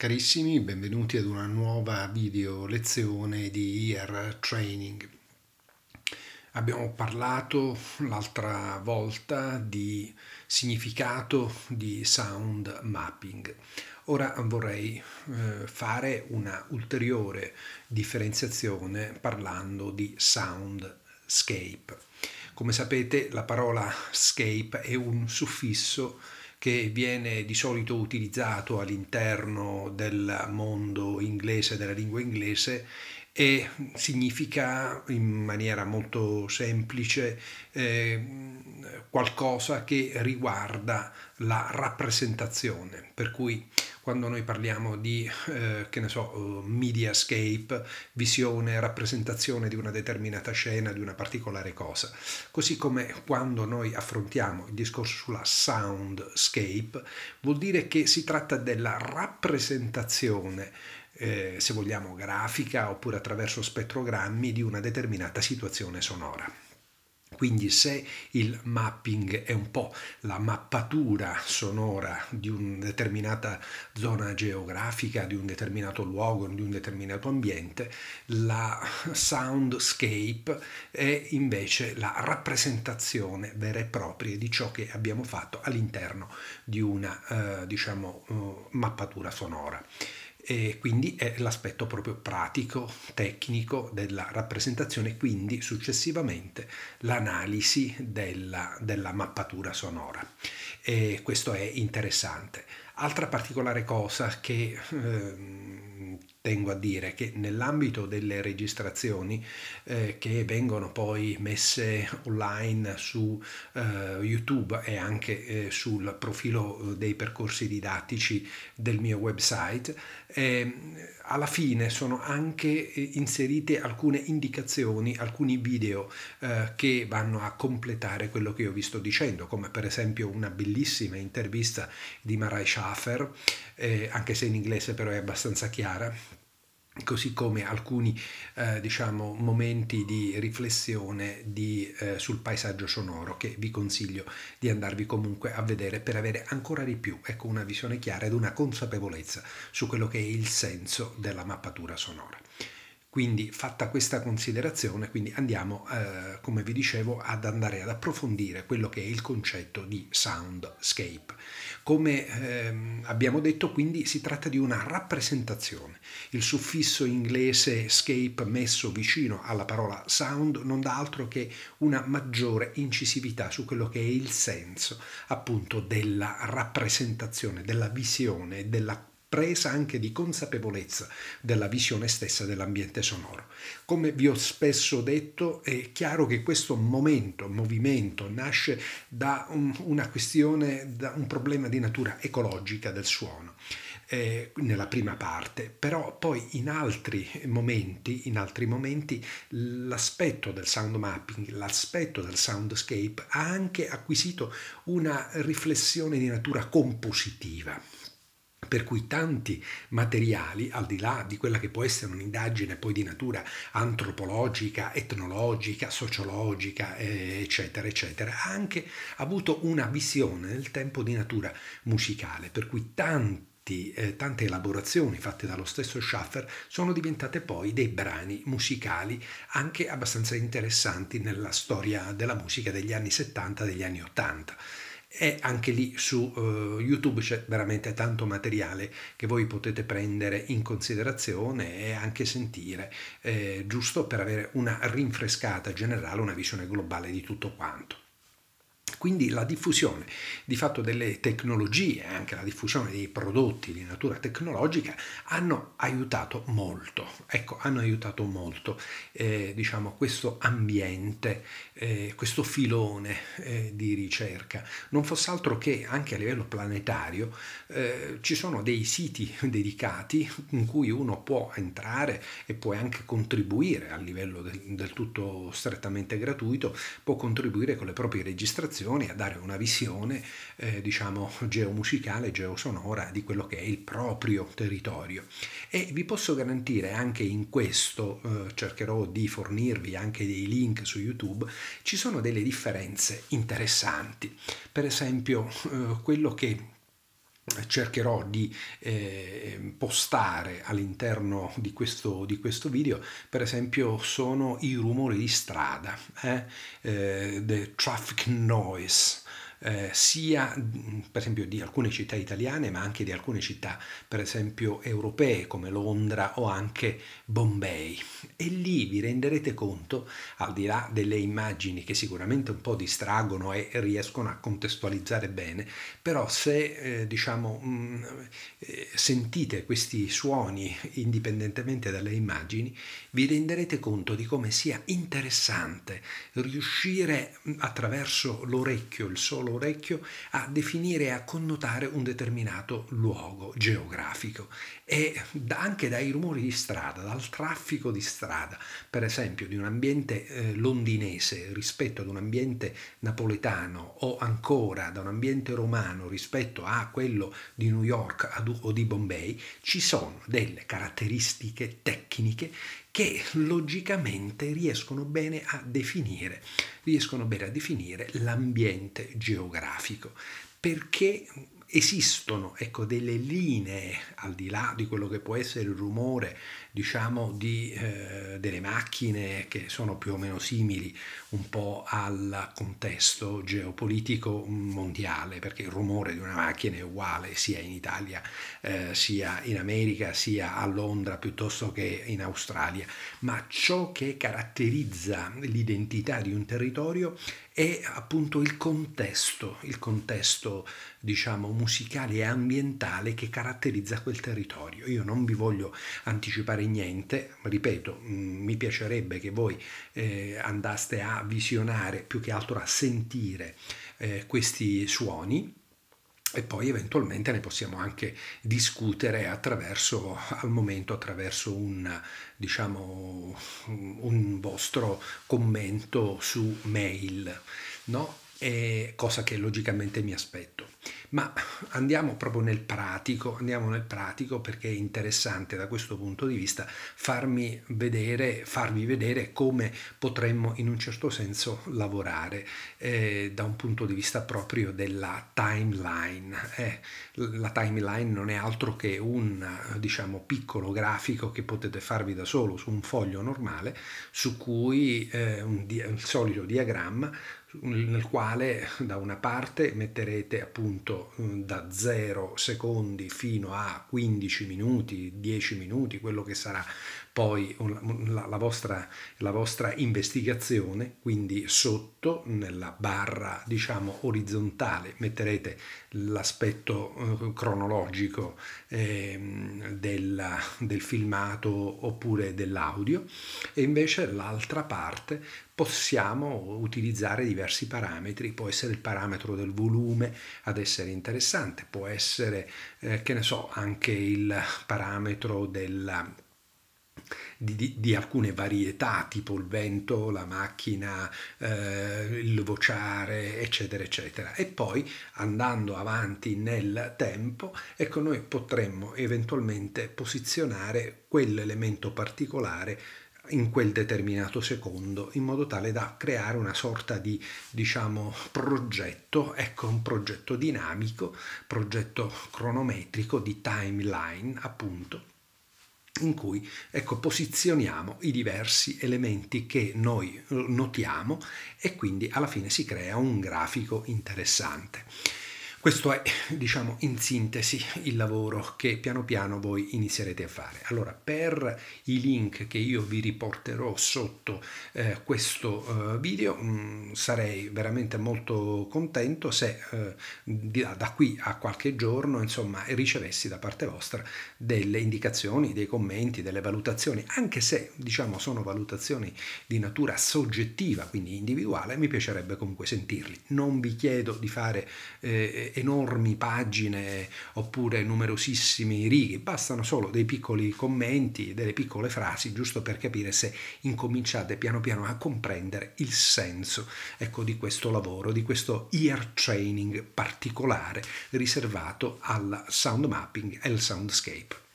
Carissimi, benvenuti ad una nuova video lezione di Ear Training. Abbiamo parlato l'altra volta di significato di sound mapping. Ora vorrei eh, fare una ulteriore differenziazione parlando di soundscape. Come sapete la parola scape è un suffisso che viene di solito utilizzato all'interno del mondo inglese, della lingua inglese e significa in maniera molto semplice eh, qualcosa che riguarda la rappresentazione, per cui quando noi parliamo di, eh, che ne so, eh, mediascape, visione, rappresentazione di una determinata scena, di una particolare cosa. Così come quando noi affrontiamo il discorso sulla soundscape, vuol dire che si tratta della rappresentazione eh, se vogliamo, grafica oppure attraverso spettrogrammi di una determinata situazione sonora. Quindi se il mapping è un po' la mappatura sonora di una determinata zona geografica, di un determinato luogo, di un determinato ambiente, la soundscape è invece la rappresentazione vera e propria di ciò che abbiamo fatto all'interno di una eh, diciamo, eh, mappatura sonora. E quindi è l'aspetto proprio pratico, tecnico della rappresentazione, quindi successivamente l'analisi della, della mappatura sonora. E questo è interessante. Altra particolare cosa che eh, tengo a dire che nell'ambito delle registrazioni eh, che vengono poi messe online su eh, YouTube e anche eh, sul profilo eh, dei percorsi didattici del mio website, ehm, alla fine sono anche eh, inserite alcune indicazioni, alcuni video eh, che vanno a completare quello che io vi sto dicendo, come per esempio una bellissima intervista di Marai Schaffer, anche se in inglese però è abbastanza chiara, così come alcuni eh, diciamo, momenti di riflessione di, eh, sul paesaggio sonoro che vi consiglio di andarvi comunque a vedere per avere ancora di più ecco, una visione chiara ed una consapevolezza su quello che è il senso della mappatura sonora. Quindi fatta questa considerazione, quindi andiamo, eh, come vi dicevo, ad andare ad approfondire quello che è il concetto di soundscape. Come ehm, abbiamo detto, quindi si tratta di una rappresentazione. Il suffisso inglese scape messo vicino alla parola sound non dà altro che una maggiore incisività su quello che è il senso appunto della rappresentazione, della visione, della presa anche di consapevolezza della visione stessa dell'ambiente sonoro. Come vi ho spesso detto, è chiaro che questo momento, movimento, nasce da un, una questione, da un problema di natura ecologica del suono eh, nella prima parte, però poi in altri momenti, in altri momenti l'aspetto del sound mapping, l'aspetto del soundscape ha anche acquisito una riflessione di natura compositiva per cui tanti materiali, al di là di quella che può essere un'indagine poi di natura antropologica, etnologica, sociologica, eh, eccetera, eccetera, ha anche avuto una visione nel tempo di natura musicale, per cui tanti eh, tante elaborazioni fatte dallo stesso Schaffer sono diventate poi dei brani musicali anche abbastanza interessanti nella storia della musica degli anni 70 degli anni 80 e anche lì su uh, YouTube c'è veramente tanto materiale che voi potete prendere in considerazione e anche sentire, eh, giusto per avere una rinfrescata generale, una visione globale di tutto quanto. Quindi la diffusione di fatto delle tecnologie, anche la diffusione dei prodotti di natura tecnologica, hanno aiutato molto, ecco, hanno aiutato molto eh, diciamo, questo ambiente, eh, questo filone eh, di ricerca. Non fosse altro che anche a livello planetario eh, ci sono dei siti dedicati in cui uno può entrare e può anche contribuire a livello del, del tutto strettamente gratuito, può contribuire con le proprie registrazioni canzoni, a dare una visione, eh, diciamo, geomusicale, geosonora di quello che è il proprio territorio. E vi posso garantire anche in questo, eh, cercherò di fornirvi anche dei link su YouTube, ci sono delle differenze interessanti. Per esempio, eh, quello che cercherò di eh, postare all'interno di, di questo, video per esempio sono i rumori di strada eh? Eh, the traffic noise eh, sia mm, per esempio di alcune città italiane ma anche di alcune città per esempio europee come Londra o anche Bombay e lì vi renderete conto al di là delle immagini che sicuramente un po' distraggono e riescono a contestualizzare bene però se eh, diciamo mh, mm, eh, sentite questi suoni indipendentemente dalle immagini vi renderete conto di come sia interessante riuscire mm, attraverso l'orecchio il solo l'orecchio a definire e a connotare un determinato luogo geografico e anche dai rumori di strada, dal traffico di strada, per esempio di un ambiente eh, londinese rispetto ad un ambiente napoletano o ancora da un ambiente romano rispetto a quello di New York o di Bombay, ci sono delle caratteristiche tecniche che logicamente riescono bene a definire, bene a definire l'ambiente geografico perché esistono ecco, delle linee, al di là di quello che può essere il rumore diciamo, di, eh, delle macchine che sono più o meno simili un po' al contesto geopolitico mondiale, perché il rumore di una macchina è uguale sia in Italia, eh, sia in America, sia a Londra piuttosto che in Australia, ma ciò che caratterizza l'identità di un territorio è appunto il contesto, il contesto diciamo musicale e ambientale che caratterizza quel territorio. Io non vi voglio anticipare niente, ripeto, mm, mi piacerebbe che voi eh, andaste a visionare, più che altro a sentire eh, questi suoni e poi eventualmente ne possiamo anche discutere attraverso, al momento attraverso un, diciamo, un vostro commento su mail. No? eh, cosa che logicamente mi aspetto. Ma andiamo proprio nel pratico, andiamo nel pratico perché è interessante da questo punto di vista farmi vedere, farvi vedere come potremmo in un certo senso lavorare eh, da un punto di vista proprio della timeline. Eh, la timeline non è altro che un diciamo, piccolo grafico che potete farvi da solo su un foglio normale su cui eh, un, un solido diagramma nel quale da una parte metterete appunto eh, da 0 secondi fino a 15 minuti, 10 minuti, quello che sarà, poi la, la, vostra, la vostra investigazione, quindi sotto nella barra diciamo orizzontale metterete l'aspetto eh, cronologico eh, della, del filmato oppure dell'audio e invece l'altra parte possiamo utilizzare diversi parametri, può essere il parametro del volume ad essere interessante, può essere, eh, che ne so, anche il parametro della di, di, di alcune varietà, tipo il vento, la macchina, eh, il vociare, eccetera, eccetera. E poi andando avanti nel tempo, ecco, noi potremmo eventualmente posizionare quell'elemento particolare in quel determinato secondo in modo tale da creare una sorta di diciamo progetto ecco un progetto dinamico progetto cronometrico di timeline appunto in cui ecco, posizioniamo i diversi elementi che noi eh, notiamo e quindi alla fine si crea un grafico interessante. Questo è, diciamo, in sintesi il lavoro che piano piano voi inizierete a fare. Allora, per i link che io vi riporterò sotto eh, questo eh, video, mh, mm, sarei veramente molto contento se eh, da, da qui a qualche giorno, insomma, ricevessi da parte vostra delle indicazioni, dei commenti, delle valutazioni, anche se, diciamo, sono valutazioni di natura soggettiva, quindi individuale, mi piacerebbe comunque sentirli. Non vi chiedo di fare eh, enormi pagine oppure numerosissimi righe, bastano solo dei piccoli commenti, delle piccole frasi, giusto per capire se incominciate piano piano a comprendere il senso ecco, di questo lavoro, di questo ear training particolare riservato al sound mapping e al soundscape.